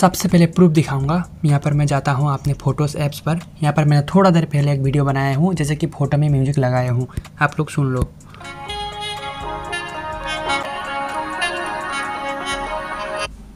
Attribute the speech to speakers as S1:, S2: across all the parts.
S1: सबसे पहले प्रूफ दिखाऊंगा यहाँ पर मैं जाता हूँ अपने फोटोज़ ऐप्स पर यहाँ पर मैंने थोड़ा देर पहले एक वीडियो बनाया हूँ जैसे कि फ़ोटो में म्यूज़िक लगाया हूँ आप लोग सुन लो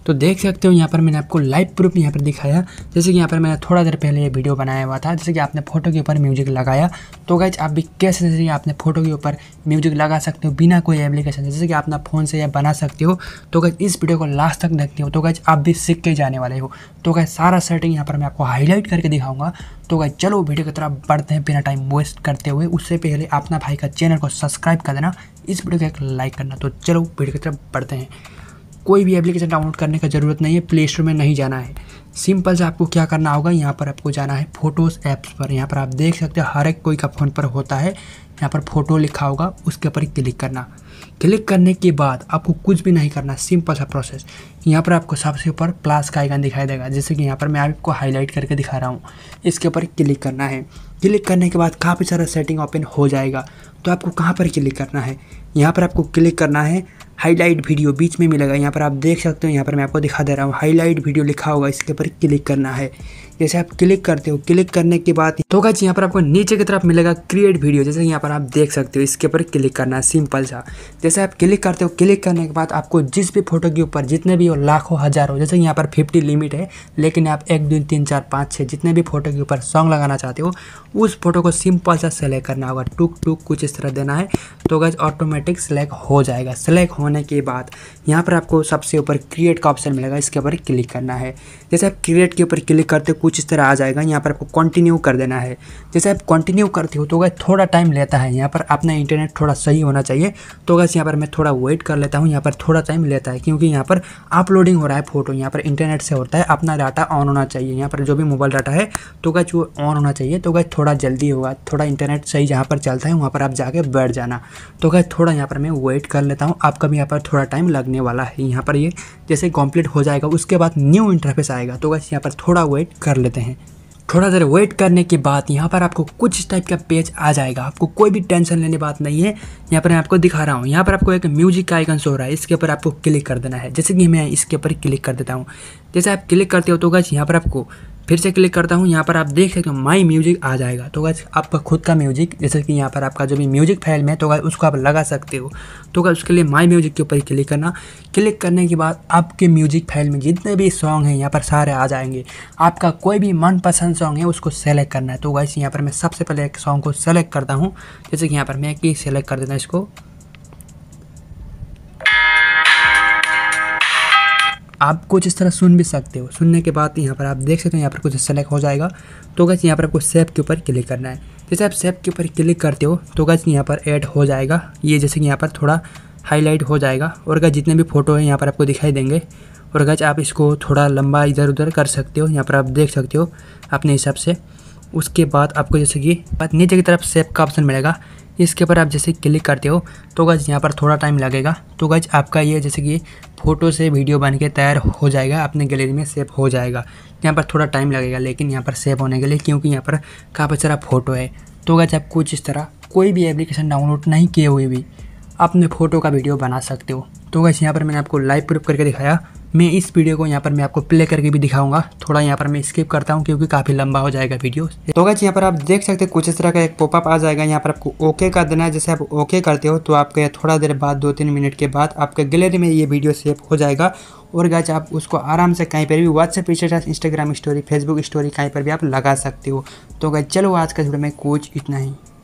S1: तो देख सकते हो यहाँ पर मैंने आपको लाइव प्रूफ यहाँ पर दिखाया जैसे कि यहाँ पर मैंने थोड़ा देर पहले ये वीडियो बनाया हुआ था जैसे कि आपने फोटो के ऊपर म्यूजिक लगाया तो गाइज आप भी कैसे जैसे आपने फोटो के ऊपर म्यूजिक लगा सकते हो बिना कोई एप्लीकेशन जैसे कि आप अपना फ़ोन से यह बना सकते हो तो गाइज इस वीडियो को लास्ट तक देखते हो तो गाइज आप भी सीख के जाने वाले हो तो गाइज सारा सेटिंग यहाँ पर मैं आपको हाईलाइट करके दिखाऊंगा तो गाइज चलो वीडियो की तरफ बढ़ते हैं बिना टाइम वेस्ट करते हुए उससे पहले अपना भाई का चैनल को सब्सक्राइब कर देना इस वीडियो को एक लाइक करना तो चलो वीडियो की तरफ बढ़ते हैं कोई भी एप्लीकेशन डाउनलोड करने का ज़रूरत नहीं है प्ले स्टोर में नहीं जाना है सिंपल से आपको क्या करना होगा यहाँ पर आपको जाना है फोटोज़ ऐप्स पर यहाँ पर आप देख सकते हैं हर एक कोई का फ़ोन पर होता है यहाँ पर फोटो लिखा होगा उसके ऊपर क्लिक करना क्लिक करने के बाद आपको कुछ भी नहीं करना सिंपल सा प्रोसेस यहाँ पर आपको सबसे ऊपर प्लस का आइकन दिखाई देगा जैसे कि यहाँ पर मैं आपको हाईलाइट करके दिखा रहा हूँ इसके ऊपर क्लिक करना है क्लिक करने के बाद काफ़ी सारा सेटिंग ओपन हो जाएगा तो आपको कहाँ पर क्लिक करना है यहाँ पर आपको क्लिक करना है हाईलाइट वीडियो बीच में मिलेगा यहाँ पर आप देख सकते हो यहाँ पर मैं आपको दिखा दे रहा हूँ हाईलाइट वीडियो लिखा होगा इसके ऊपर क्लिक करना है जैसे आप क्लिक करते हो क्लिक करने के बाद तो गाइज यहाँ पर आपको नीचे की तरफ मिलेगा क्रिएट वीडियो जैसे यहाँ पर आप देख सकते हो इसके ऊपर क्लिक करना है सिंपल सा जैसे आप क्लिक करते हो क्लिक करने के बाद आपको जिस भी फोटो के ऊपर जितने भी हो लाखों हज़ार हो जैसे यहाँ पर फिफ्टी लिमिट है लेकिन आप एक दो तीन चार पाँच छः जितने भी फोटो के ऊपर सॉन्ग लगाना चाहते हो उस फोटो को सिंपल सा सेलेक्ट करना होगा टुक टुक कुछ इस तरह देना है तो गज ऑटोमेटिक सेलेक्ट हो जाएगा सेलेक्ट होने के बाद यहाँ पर आपको सबसे ऊपर क्रिएट का ऑप्शन मिलेगा इसके ऊपर क्लिक करना है जैसे आप क्रिएट के ऊपर क्लिक करते हो कुछ इस तरह आ जाएगा यहाँ पर आपको कंटिन्यू कर देना है जैसे आप कंटिन्यू करते हो तो अगर थोड़ा टाइम लेता है यहाँ पर अपना इंटरनेट थोड़ा सही होना चाहिए तो अगर यहाँ पर मैं थोड़ा वेट कर लेता हूँ यहाँ पर थोड़ा टाइम लेता है क्योंकि यहाँ पर अपलोडिंग हो रहा है फोटो यहाँ पर इंटरनेट से होता है अपना डाटा ऑन होना चाहिए यहाँ पर जो भी मोबाइल डाटा है तो गज वो ऑन होना चाहिए तो गज थोड़ा जल्दी होगा थोड़ा इंटरनेट सही जहाँ पर चलता है वहाँ पर आप जाके बैठ जाना तो गज थोड़ा यहाँ पर मैं वेट कर लेता हूँ आपका भी यहाँ पर थोड़ा टाइम लगने वाला है यहाँ पर ये जैसे कंप्लीट हो जाएगा उसके बाद न्यू इंटरफेस आएगा तो गज यहाँ पर थोड़ा वेट कर लेते हैं थोड़ा देर वेट करने के बाद यहाँ पर आपको कुछ इस टाइप का पेज आ जाएगा आपको कोई भी टेंशन लेने बात नहीं है यहाँ पर मैं आपको दिखा रहा हूँ यहाँ पर आपको एक म्यूजिक का आइकन शो रहा है इसके ऊपर आपको क्लिक कर देना है जैसे कि मैं इसके ऊपर क्लिक कर देता हूँ जैसे आप क्लिक करते हो तो गज यहाँ पर आपको फिर से क्लिक करता हूँ यहाँ पर आप देख सकते हो माई म्यूजिक आ जाएगा तो गाइस आपका खुद का म्यूजिक जैसे कि यहाँ पर आपका जो भी म्यूजिक फाइल में है तो गाइस उसको आप लगा सकते हो तो गाइस उसके लिए माई म्यूजिक के ऊपर ही क्लिक करना क्लिक करने के बाद आपके म्यूजिक फाइल में जितने भी सॉन्ग हैं यहाँ पर सारे आ जाएंगे आपका कोई भी मनपसंद सॉन्ग है उसको सेलेक्ट करना है तो गाइस यहाँ पर मैं सबसे पहले एक सॉन्ग को सेलेक्ट करता हूँ जैसे कि यहाँ पर मैं एक ही सेलेक्ट कर देता इसको आप कुछ इस तरह सुन भी सकते हो सुनने के बाद यहाँ पर आप देख सकते हो यहाँ पर कुछ सेलेक्ट हो जाएगा तो गज यहाँ पर आपको सेप के ऊपर क्लिक करना है जैसे आप सेप के ऊपर क्लिक करते हो तो गज यहाँ पर ऐड हो जाएगा ये जैसे कि यहाँ पर थोड़ा हाईलाइट हो जाएगा और गैस जितने भी फोटो हैं यहाँ पर आपको दिखाई देंगे और गज आप इसको थोड़ा लंबा इधर उधर कर सकते हो यहाँ पर आप देख सकते हो अपने हिसाब से उसके बाद आपको जैसे कि नीचे की तरफ सेप का ऑप्शन मिलेगा इसके ऊपर आप जैसे क्लिक करते हो तो गज यहाँ पर थोड़ा टाइम लगेगा तो गज आपका ये जैसे कि फ़ोटो से वीडियो बन के तैयार हो जाएगा अपने गैलरी में सेव हो जाएगा यहाँ पर थोड़ा टाइम लगेगा लेकिन यहाँ पर सेव होने के लिए क्योंकि यहाँ पर काफ़ी सारा फ़ोटो है तो अगर आप कुछ इस तरह कोई भी एप्लीकेशन डाउनलोड नहीं किए हुए भी अपने फ़ोटो का वीडियो बना सकते हो तो वैसे यहाँ पर मैंने आपको लाइव प्रूफ करके दिखाया मैं इस वीडियो को यहाँ पर मैं आपको प्ले करके भी दिखाऊंगा थोड़ा यहाँ पर मैं स्किप करता हूँ क्योंकि काफ़ी लंबा हो जाएगा वीडियो तो गैस यहाँ पर आप देख सकते हैं कुछ इस तरह का एक पॉपअप आ जाएगा यहाँ पर आपको ओके कर देना है जैसे आप ओके करते हो तो आपके थोड़ा देर बाद दो तीन मिनट के बाद आपके गैलरी में ये वीडियो सेव हो जाएगा और गैच आप उसको आराम से कहीं पर भी WhatsApp status Instagram story Facebook story कहीं पर भी आप लगा सकते हो तो गैच चलो आज का वीडियो में कुछ इतना ही